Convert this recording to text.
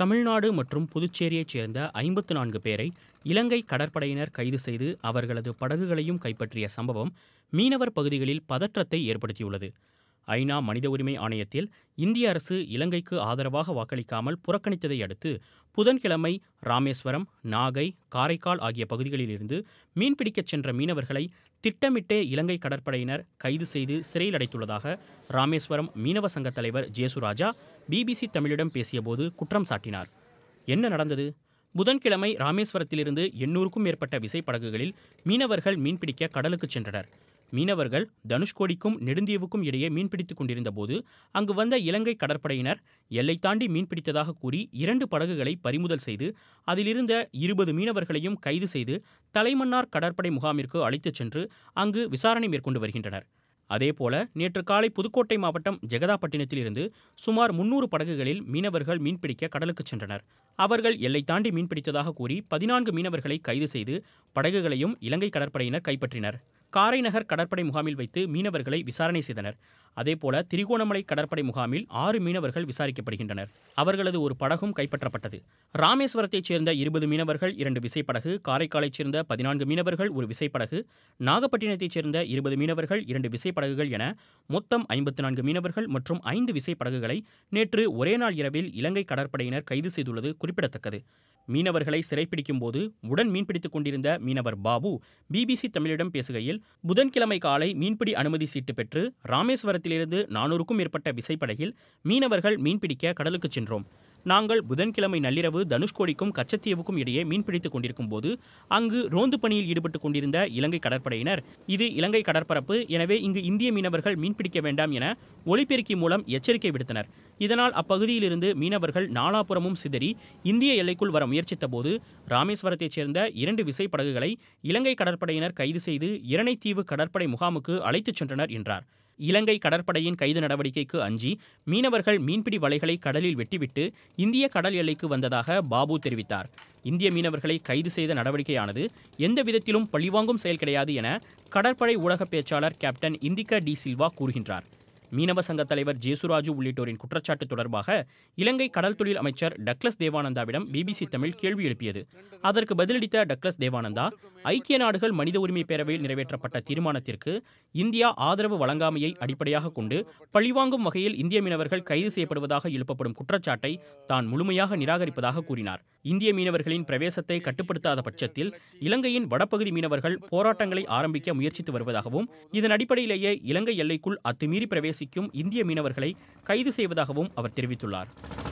தமிழ்நாடு மற்றும் புதுச்சேரியைச் சேர்ந்த ஐம்பத்து நான்கு பேரை இலங்கை கடற்படையினர் கைது செய்து அவர்களது படகுகளையும் கைப்பற்றிய சம்பவம் மீனவர் பகுதிகளில் பதற்றத்தை ஏற்படுத்தியுள்ளது ஐநா மனித உரிமை ஆணையத்தில் இந்திய அரசு இலங்கைக்கு ஆதரவாக வாக்களிக்காமல் புறக்கணித்ததை அடுத்து புதன்கிழமை ராமேஸ்வரம் நாகை காரைக்கால் ஆகிய பகுதிகளிலிருந்து மீன்பிடிக்கச் சென்ற மீனவர்களை திட்டமிட்டே இலங்கை கடற்படையினர் கைது செய்து சிறையில் அடைத்துள்ளதாக ராமேஸ்வரம் மீனவ சங்க தலைவர் ஜேசுராஜா பிபிசி தமிழிடம் பேசியபோது குற்றம் சாட்டினார் என்ன நடந்தது புதன்கிழமை ராமேஸ்வரத்திலிருந்து எண்ணூறுக்கும் மேற்பட்ட விசைப்படகுகளில் மீனவர்கள் மீன்பிடிக்க கடலுக்கு சென்றனர் மீனவர்கள் தனுஷ்கோடிக்கும் நெடுந்தீவுக்கும் இடையே மீன்பிடித்துக் கொண்டிருந்த போது அங்கு வந்த இலங்கை கடற்படையினர் எல்லை தாண்டி மீன்பிடித்ததாக கூறி இரண்டு படகுகளை பறிமுதல் செய்து அதிலிருந்த இருபது மீனவர்களையும் கைது செய்து தலைமன்னார் கடற்படை முகாமிற்கு அழைத்துச் சென்று அங்கு விசாரணை மேற்கொண்டு வருகின்றனர் அதேபோல நேற்று காலை புதுக்கோட்டை மாவட்டம் ஜெகதாப்பட்டினத்தில் இருந்து சுமார் முன்னூறு படகுகளில் மீனவர்கள் மீன்பிடிக்க கடலுக்கு சென்றனர் அவர்கள் எல்லை தாண்டி மீன்பிடித்ததாக கூறி பதினான்கு மீனவர்களை கைது செய்து படகுகளையும் இலங்கை கடற்படையினர் கைப்பற்றினர் காரைநகர் கடற்படை முகாமில் வைத்து மீனவர்களை விசாரணை செய்தனர் அதேபோல திரிகோணமலை கடற்படை முகாமில் ஆறு மீனவர்கள் விசாரிக்கப்படுகின்றனர் அவர்களது ஒரு படகும் கைப்பற்றப்பட்டது ராமேஸ்வரத்தைச் சேர்ந்த இருபது மீனவர்கள் இரண்டு விசைப்படகு காரைக்காலைச் சேர்ந்த பதினான்கு மீனவர்கள் ஒரு விசைப்படகு நாகப்பட்டினத்தைச் சேர்ந்த இருபது மீனவர்கள் இரண்டு விசைப்படகுகள் என மொத்தம் ஐம்பத்தி நான்கு மீனவர்கள் மற்றும் ஐந்து விசைப்படகுகளை நேற்று ஒரே நாள் இரவில் இலங்கை கடற்படையினர் கைது செய்துள்ளது குறிப்பிடத்தக்கது மீனவர்களை சிறைப்பிடிக்கும் போது உடன் மீன்பிடித்துக் கொண்டிருந்த மீனவர் பாபு பிபிசி தமிழிடம் பேசுகையில் புதன்கிழமை காலை மீன்பிடி அனுமதி சீட்டு பெற்று ராமேஸ்வரத்திலிருந்து நானூறுக்கும் மேற்பட்ட விசைப்படகில் மீனவர்கள் மீன்பிடிக்க கடலுக்குச் சென்றோம் நாங்கள் புதன்கிழமை நள்ளிரவு தனுஷ்கோடிக்கும் கச்சத்தீவுக்கும் இடையே மீன்பிடித்துக் கொண்டிருக்கும் போது அங்கு ரோந்து பணியில் ஈடுபட்டுக் கொண்டிருந்த இலங்கை கடற்படையினர் இது இலங்கை கடற்பரப்பு எனவே இங்கு இந்திய மீனவர்கள் மீன்பிடிக்க வேண்டாம் என ஒலிபெருக்கி மூலம் எச்சரிக்கை விடுத்தனர் இதனால் அப்பகுதியிலிருந்து மீனவர்கள் நாலாபுரமும் சிதறி இந்திய எல்லைக்குள் வர முயற்சித்த போது ராமேஸ்வரத்தைச் சேர்ந்த இரண்டு விசைப்படகுகளை இலங்கை கடற்படையினர் கைது செய்து இரணைத்தீவு கடற்படை முகாமுக்கு அழைத்துச் சென்றனர் என்றார் இலங்கை கடற்படையின் கைது நடவடிக்கைக்கு அஞ்சி மீனவர்கள் மீன்பிடி வலைகளை கடலில் வெட்டிவிட்டு இந்திய கடல் எல்லைக்கு வந்ததாக பாபு தெரிவித்தார் இந்திய மீனவர்களை கைது செய்த நடவடிக்கையானது எந்த விதத்திலும் பழிவாங்கும் செயல் கிடையாது என கடற்படை ஊடக பேச்சாளர் கேப்டன் இந்திகா டி சில்வா கூறுகின்றார் மீனவ சங்க தலைவர் ஜேசுராஜு உள்ளிட்டோரின் குற்றச்சாட்டு தொடர்பாக இலங்கை கடல் தொழில் அமைச்சர் டக்ளஸ் தேவானந்தாவிடம் பிபிசி தமிழ் கேள்வி எழுப்பியது அதற்கு பதிலளித்த டக்ளஸ் தேவானந்தா ஐக்கிய நாடுகள் மனித உரிமை பேரவையில் நிறைவேற்றப்பட்ட தீர்மானத்திற்கு இந்தியா ஆதரவு வழங்காமையை அடிப்படையாக கொண்டு பழிவாங்கும் வகையில் இந்திய மீனவர்கள் கைது செய்யப்படுவதாக எழுப்பப்படும் குற்றச்சாட்டை தான் முழுமையாக நிராகரிப்பதாக கூறினார் இந்திய மீனவர்களின் பிரவேசத்தை கட்டுப்படுத்தாத பட்சத்தில் இலங்கையின் வடபகுதி மீனவர்கள் போராட்டங்களை ஆரம்பிக்க முயற்சித்து வருவதாகவும் இதன் அடிப்படையிலேயே இலங்கை எல்லைக்குள் அத்துமீறி பிரவேசிக்கும் இந்திய மீனவர்களை கைது செய்வதாகவும் அவர் தெரிவித்துள்ளார்